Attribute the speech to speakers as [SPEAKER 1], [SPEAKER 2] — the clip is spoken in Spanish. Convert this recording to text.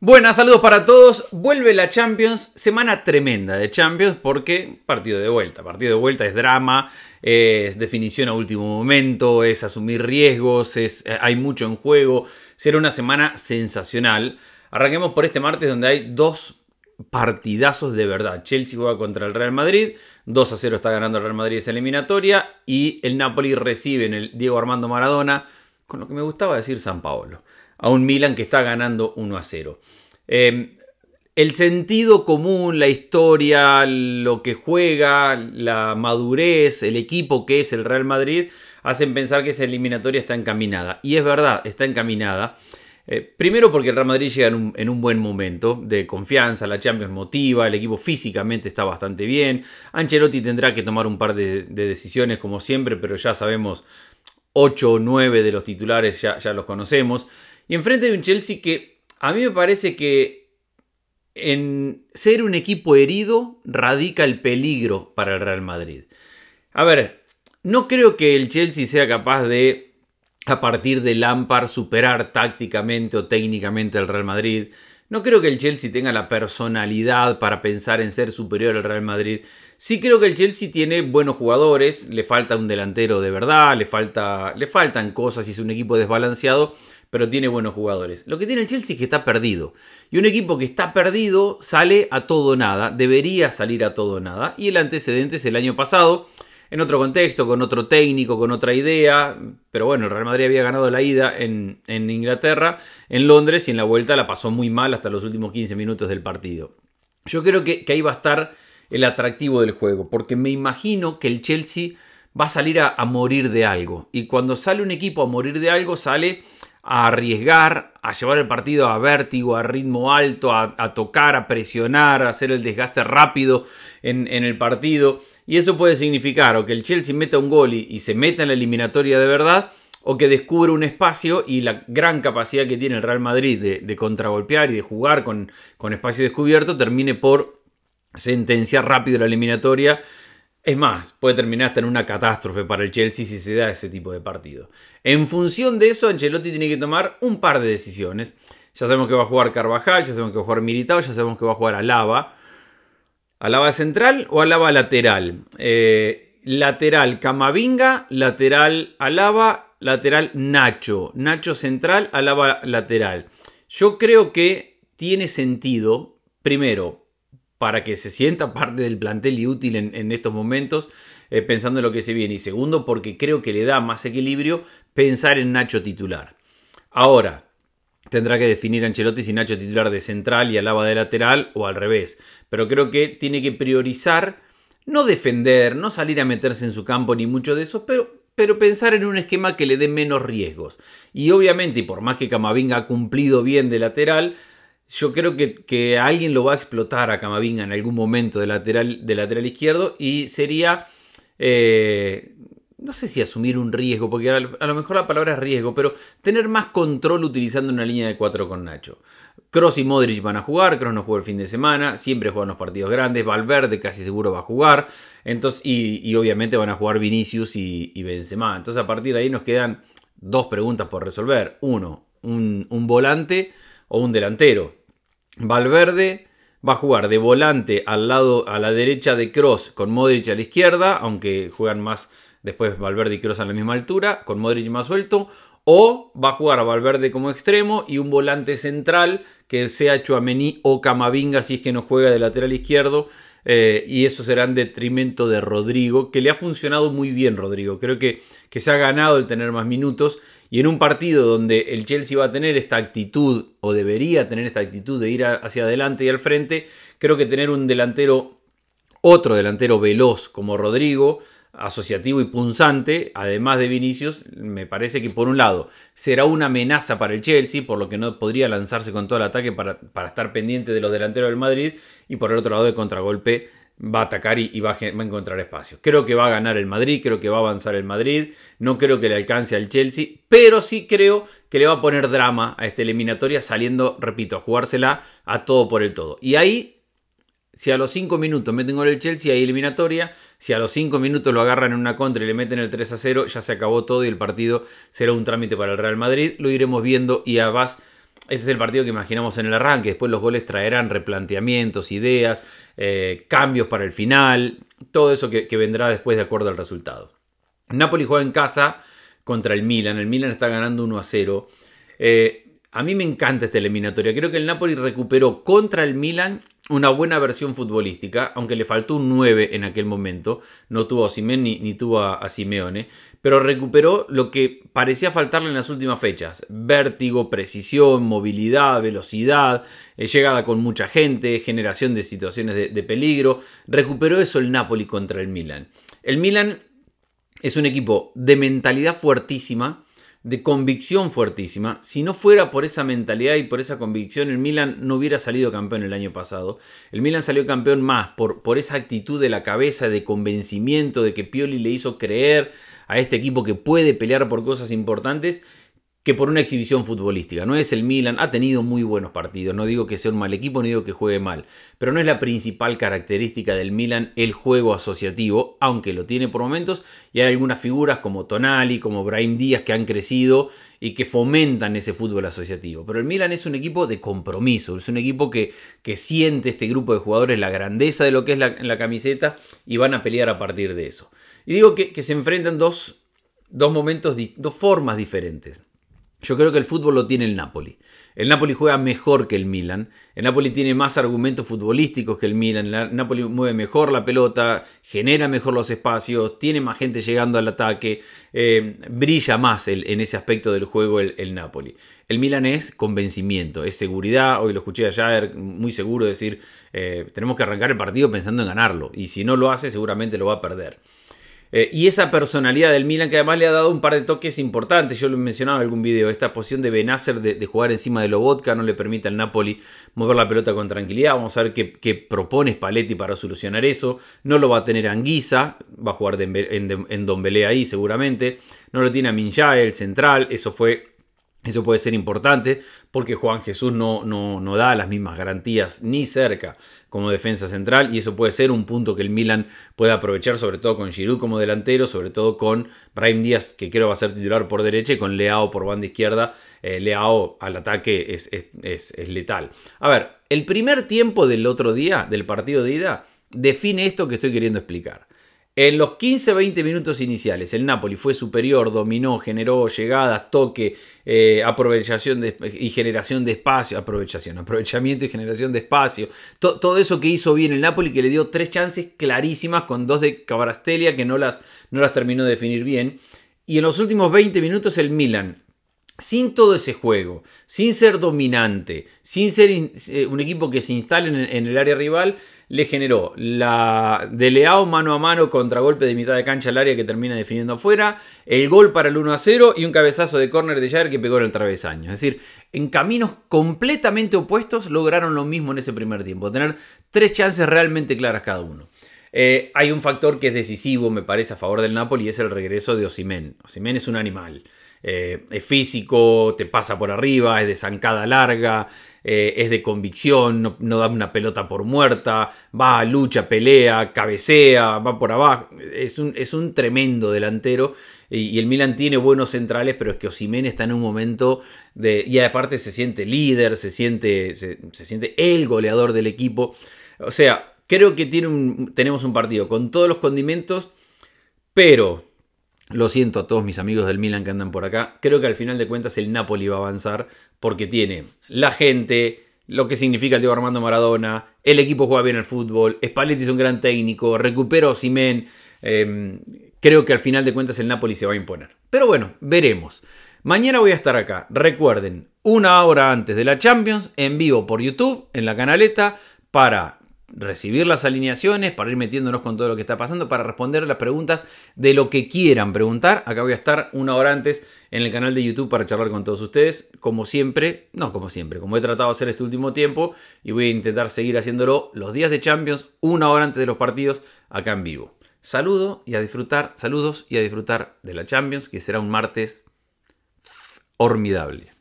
[SPEAKER 1] Buenas, saludos para todos. Vuelve la Champions, semana tremenda de Champions porque partido de vuelta. Partido de vuelta es drama, es definición a último momento, es asumir riesgos, es, eh, hay mucho en juego. Será una semana sensacional. Arranquemos por este martes donde hay dos partidazos de verdad. Chelsea juega contra el Real Madrid, 2 a 0 está ganando el Real Madrid esa eliminatoria y el Napoli recibe en el Diego Armando Maradona, con lo que me gustaba decir San Paolo a un Milan que está ganando 1 a 0. Eh, el sentido común, la historia, lo que juega, la madurez, el equipo que es el Real Madrid, hacen pensar que esa eliminatoria está encaminada. Y es verdad, está encaminada. Eh, primero porque el Real Madrid llega en un, buen momento de confianza, la Champions motiva, el equipo físicamente está bastante bien, Ancelotti tendrá que tomar un par de, decisiones como siempre, pero ya sabemos 8 o 9 de los titulares, ya, ya los conocemos. Y enfrente de un Chelsea que a mí me parece que en ser un equipo herido radica el peligro para el Real Madrid. A ver, no creo que el Chelsea sea capaz de, a partir de Lampard, superar tácticamente o técnicamente al Real Madrid. No creo que el Chelsea tenga la personalidad para pensar en ser superior al Real Madrid. Sí creo que el Chelsea tiene buenos jugadores, le falta un delantero de verdad, le, falta, le faltan cosas y es un equipo desbalanceado, pero tiene buenos jugadores. Lo que tiene el Chelsea es que está perdido. Y un equipo que está perdido sale a todo nada, debería salir a todo nada. Y el antecedente es el año pasado, en otro contexto, con otro técnico, con otra idea. Pero bueno, el Real Madrid había ganado la ida en, Inglaterra, en Londres, y en la vuelta la pasó muy mal hasta los últimos 15 minutos del partido. Yo creo que, ahí va a estar el atractivo del juego, porque me imagino que el Chelsea va a salir a morir de algo. Y cuando sale un equipo a morir de algo, sale a arriesgar, a llevar el partido a vértigo, a ritmo alto, a, tocar, a presionar, a hacer el desgaste rápido en, el partido. Y eso puede significar o que el Chelsea meta un gol y, se meta en la eliminatoria de verdad, o que descubre un espacio y la gran capacidad que tiene el Real Madrid de, contragolpear y de jugar con, con espacio descubierto termine por sentenciar rápido la eliminatoria es más, puede terminar hasta en una catástrofe para el Chelsea si se da ese tipo de partido. En función de eso, Ancelotti tiene que tomar un par de decisiones. Ya sabemos que va a jugar Carvajal, ya sabemos que va a jugar Militao, ya sabemos que va a jugar Alaba. ¿Alaba central o Alaba lateral? Eh, lateral Camavinga, lateral Alaba, lateral Nacho. Nacho central, Alaba lateral. Yo creo que tiene sentido, primero, para que se sienta parte del plantel y útil en, estos momentos, eh, pensando en lo que se viene. Y segundo, porque creo que le da más equilibrio pensar en Nacho titular. Ahora, tendrá que definir Ancelotti si Nacho titular de central y Alaba de lateral o al revés. Pero creo que tiene que priorizar, no defender, no salir a meterse en su campo ni mucho de eso, pero, pero pensar en un esquema que le dé menos riesgos. Y obviamente, y por más que Camavinga ha cumplido bien de lateral, yo creo que, alguien lo va a explotar a Camavinga en algún momento de lateral, lateral izquierdo y sería, eh, no sé si asumir un riesgo, porque a lo mejor la palabra es riesgo, pero tener más control utilizando una línea de cuatro con Nacho. Cross y Modric van a jugar, Cross no juega el fin de semana, siempre juegan los partidos grandes, Valverde casi seguro va a jugar, entonces, y, obviamente van a jugar Vinicius y, y, Benzema. Entonces a partir de ahí nos quedan dos preguntas por resolver. Uno, un, un volante o un delantero. Valverde va a jugar de volante al lado a la derecha de Cross con Modric a la izquierda, aunque juegan más después Valverde y Cross a la misma altura, con Modric más suelto, o va a jugar a Valverde como extremo y un volante central que sea Chuamení o Camavinga si es que no juega de lateral izquierdo. Eh, y eso será en detrimento de Rodrigo, que le ha funcionado muy bien Rodrigo. Creo que, que se ha ganado el tener más minutos y en un partido donde el Chelsea va a tener esta actitud, o debería tener esta actitud de ir hacia adelante y al frente, creo que tener un delantero, otro delantero veloz como Rodrigo, asociativo y punzante, además de Vinicius, me parece que por un lado será una amenaza para el Chelsea, por lo que no podría lanzarse con todo el ataque para, para estar pendiente de los delanteros del Madrid, y por el otro lado de contragolpe va a atacar y, va, a, encontrar espacio. Creo que va a ganar el Madrid, creo que va a avanzar el Madrid, no creo que le alcance al Chelsea, pero sí creo que le va a poner drama a esta eliminatoria saliendo, repito, a jugársela a todo por el todo. Y ahí, si a los 5 minutos meten gol el Chelsea, hay eliminatoria, si a los 5 minutos lo agarran en una contra y le meten el 3 a 0, ya se acabó todo y el partido será un trámite para el Real Madrid, lo iremos viendo y a Ese es el partido que imaginamos en el arranque. Después los goles traerán replanteamientos, ideas, eh, cambios para el final, todo eso que, vendrá después de acuerdo al resultado. Napoli juega en casa contra el Milan, el Milan está ganando 1 a 0. Eh, a mí me encanta esta eliminatoria, creo que el Napoli recuperó contra el Milan una buena versión futbolística, aunque le faltó un 9 en aquel momento, no tuvo a Simeone ni, tuvo a, Simeone, pero recuperó lo que parecía faltarle en las últimas fechas, vértigo, precisión, movilidad, velocidad, eh, llegada con mucha gente, generación de situaciones de, de peligro, recuperó eso el Napoli contra el Milan. El Milan es un equipo de mentalidad fuertísima, de convicción fuertísima. Si no fuera por esa mentalidad y por esa convicción, el Milan no hubiera salido campeón el año pasado. El Milan salió campeón más por, por esa actitud de la cabeza, de convencimiento, de que Pioli le hizo creer a este equipo que puede pelear por cosas importantes que por una exhibición futbolística. No es el Milan, ha tenido muy buenos partidos, no digo que sea un mal equipo, no digo que juegue mal, pero no es la principal característica del Milan el juego asociativo, aunque lo tiene por momentos, y hay algunas figuras como Tonali, como Brahim Díaz que han crecido y que fomentan ese fútbol asociativo. Pero el Milan es un equipo de compromiso, es un equipo que, que siente este grupo de jugadores la grandeza de lo que es la, camiseta y van a pelear a partir de eso. Y digo que, se enfrentan dos, dos momentos, dos formas diferentes. Yo creo que el fútbol lo tiene el Napoli. El Napoli juega mejor que el Milan. El Napoli tiene más argumentos futbolísticos que el Milan. El Napoli mueve mejor la pelota, genera mejor los espacios, tiene más gente llegando al ataque. Eh, brilla más en ese aspecto del juego el, Napoli. El Milan es convencimiento, es seguridad. Hoy lo escuché ayer muy seguro decir, eh, tenemos que arrancar el partido pensando en ganarlo. Y si no lo hace, seguramente lo va a perder. Eh, y esa personalidad del Milan que además le ha dado un par de toques importantes, yo lo he mencionado en algún video, esta posición de Benacer de, jugar encima de Lobotka no le permite al Napoli mover la pelota con tranquilidad, vamos a ver qué, propone Spalletti para solucionar eso, no lo va a tener Anguisa, va a jugar en, en ahí seguramente, no lo tiene a el central, eso fue eso puede ser importante porque Juan Jesús no, no, da las mismas garantías ni cerca como defensa central y eso puede ser un punto que el Milan puede aprovechar, sobre todo con Giroud como delantero, sobre todo con Brahim Díaz, que creo va a ser titular por derecha, y con Leao por banda izquierda. Eh, Leao al ataque es letal. A ver, el primer tiempo del otro día, del partido de ida, define esto que estoy queriendo explicar. En los 15-20 minutos iniciales, el Napoli fue superior, dominó, generó llegadas, toque, eh, aprovechación y generación de espacio, aprovechación, aprovechamiento y generación de espacio. todo eso que hizo bien el Napoli, que le dio tres chances clarísimas con dos de Cabrastelia que no las, no las terminó de definir bien. Y en los últimos 20 minutos el Milan, sin todo ese juego, sin ser dominante, sin ser eh, un equipo que se instale en el área rival, le generó la de Leao mano a mano contra golpe de mitad de cancha al área que termina definiendo afuera, el gol para el 1 a 0 y un cabezazo de córner de Jair que pegó en el travesaño. Es decir, en caminos completamente opuestos lograron lo mismo en ese primer tiempo, tener tres chances realmente claras cada uno. Eh, hay un factor que es decisivo, me parece, a favor del Napoli y es el regreso de Osimén. Osimén es un animal. Eh, es físico, te pasa por arriba, es de zancada larga, eh, es de convicción, no, da una pelota por muerta, va, lucha, pelea, cabecea, va por abajo. Es un, es un tremendo delantero. Y, el Milan tiene buenos centrales, pero es que Osimén está en un momento de. Y aparte se siente líder, se siente, siente el goleador del equipo. O sea, creo que tiene un, tenemos un partido con todos los condimentos, pero lo siento a todos mis amigos del Milan que andan por acá. Creo que al final de cuentas el Napoli va a avanzar porque tiene la gente, lo que significa el Diego Armando Maradona, el equipo juega bien al fútbol, Spalletti es un gran técnico, recupero Simen. Em, creo que al final de cuentas el Napoli se va a imponer. Pero bueno, veremos. Mañana voy a estar acá. Recuerden, una hora antes de la Champions, en vivo por YouTube, en la canaleta, para recibir las alineaciones, para ir metiéndonos con todo lo que está pasando, para responder las preguntas de lo que quieran preguntar. Acá voy a estar una hora antes en el canal de YouTube para charlar con todos ustedes, como siempre, no como siempre, como he tratado de hacer este último tiempo y voy a intentar seguir haciéndolo los días de Champions, una hora antes de los partidos, acá en vivo. Saludo y a disfrutar, saludos y a disfrutar de la Champions, que será un martes formidable.